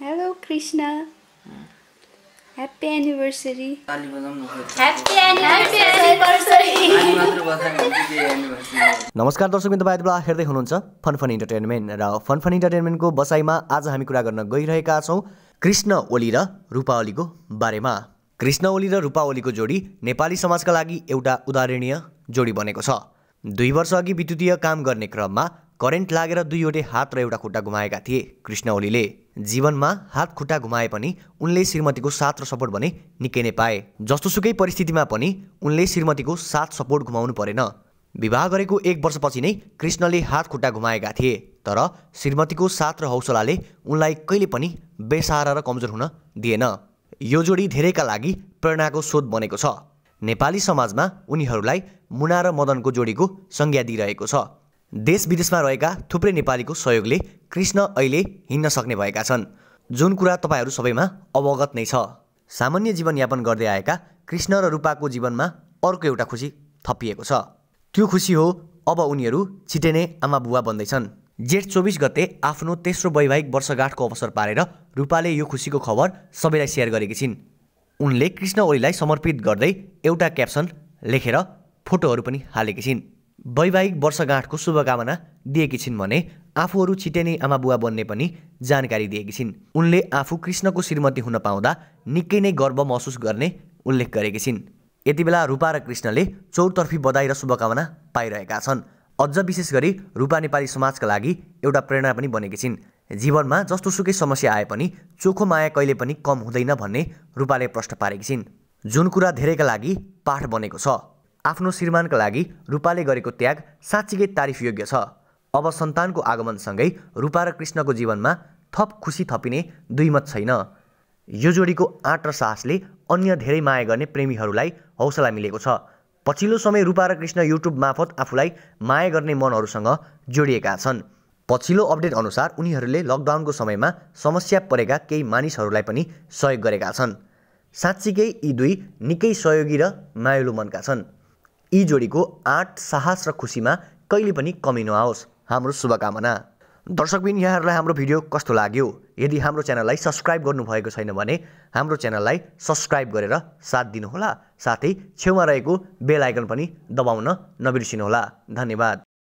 hello Krishna happy anniversary नमस्कार दर्शक तपाईँ यति बेला हेर्दै हुनुहुन्छ फनफन इन्टरटेनमेन्ट र फनफन इन्टरटेनमेन्टको बसाइमा आज हामी कुरा गर्न गइरहेका छौँ कृष्ण ओली र रूपा ओलीको बारेमा कृष्ण ओली र रूपा ओलीको जोडी नेपाली समाजका लागि एउटा उदाहरणीय जोडी बनेको छ दुई वर्ष अघि विद्युतीय काम गर्ने क्रममा करेन्ट लागेर दुईवटै हात र एउटा खुट्टा गुमाएका थिए कृष्ण ओलीले जीवनमा हात खुट्टा गुमाए पनि उनले श्रीमतीको साथ र सपोर्ट भने निकै नै पाए जस्तोसुकै परिस्थितिमा पनि उनले श्रीमतीको साथ सपोर्ट गुमाउनु परेन विवाह गरेको एक वर्षपछि नै कृष्णले हात खुट्टा गुमाएका थिए तर श्रीमतीको साथ र हौसलाले उनलाई कहिले पनि बेसहारा र कमजोर हुन दिएन यो जोडी धेरैका लागि प्रेरणाको स्रोत बनेको छ नेपाली समाजमा उनीहरूलाई मुना र मदनको जोडीको संज्ञा दिइरहेको छ देश विदेशमा रहेका थुप्रै नेपालीको सहयोगले कृष्ण अहिले हिँड्न सक्ने भएका छन् जुन कुरा तपाईँहरू सबैमा अवगत नै छ सामान्य जीवनयापन गर्दै आएका कृष्ण र रूपाको जीवनमा अर्को एउटा खुसी थपिएको छ त्यो खुसी हो अब उनीहरू छिटे नै आमा बुवा बन्दैछन् जेठ चौबिस गते आफ्नो तेस्रो वैवाहिक वर्षगाँठको अवसर पारेर रूपाले यो खुसीको खबर सबैलाई सेयर गरेकी छिन् उनले कृष्ण ओलीलाई समर्पित गर्दै एउटा क्याप्सन लेखेर फोटोहरू पनि हालेकी छिन् वैवाहिक वर्षगाँठको शुभकामना दिएकी छिन् भने आफूहरू छिटे नै बुवा बन्ने पनि जानकारी दिएकी छिन् उनले आफू कृष्णको श्रीमती हुन पाउँदा निकै नै गर्व महसुस गर्ने उल्लेख गरेकी छिन् यति बेला रूपा र कृष्णले चौतर्फी बधाई र शुभकामना पाइरहेका छन् अझ विशेष गरी रूपा नेपाली समाजका लागि एउटा प्रेरणा पनि बनेकी छिन् जीवनमा जस्तोसुकै समस्या आए पनि चोखो माया कहिले पनि कम हुँदैन भन्ने रूपाले प्रश्न पारेकी छिन् जुन कुरा धेरैका लागि पाठ बनेको छ आफ्नो श्रीमानका लागि रूपाले गरेको त्याग साँच्चीकै तारिफयोग्य छ अब सन्तानको आगमनसँगै रूपा र कृष्णको जीवनमा थप खुसी थपिने दुई मत छैन यो जोडीको आँट र साहसले अन्य धेरै माया गर्ने प्रेमीहरूलाई हौसला मिलेको छ पछिल्लो समय रूपा र कृष्ण युट्युब मार्फत आफूलाई माया गर्ने मनहरूसँग जोडिएका छन् पछिल्लो अपडेट अनुसार उनीहरूले लकडाउनको समयमा समस्या परेका केही मानिसहरूलाई पनि सहयोग गरेका छन् साँच्चीकै यी दुई निकै सहयोगी र मायालु मनका छन् यी जोडीको आँट साहस र खुसीमा कहिले पनि कमी नआओस् हाम्रो शुभकामना दर्शकबिन यहाँहरूलाई हाम्रो भिडियो कस्तो लाग्यो यदि हाम्रो च्यानललाई सब्सक्राइब गर्नुभएको छैन भने हाम्रो च्यानललाई सब्सक्राइब गरेर साथ दिनुहोला साथै छेउमा रहेको बेल आइकन पनि दबाउन नबिर्सिनुहोला धन्यवाद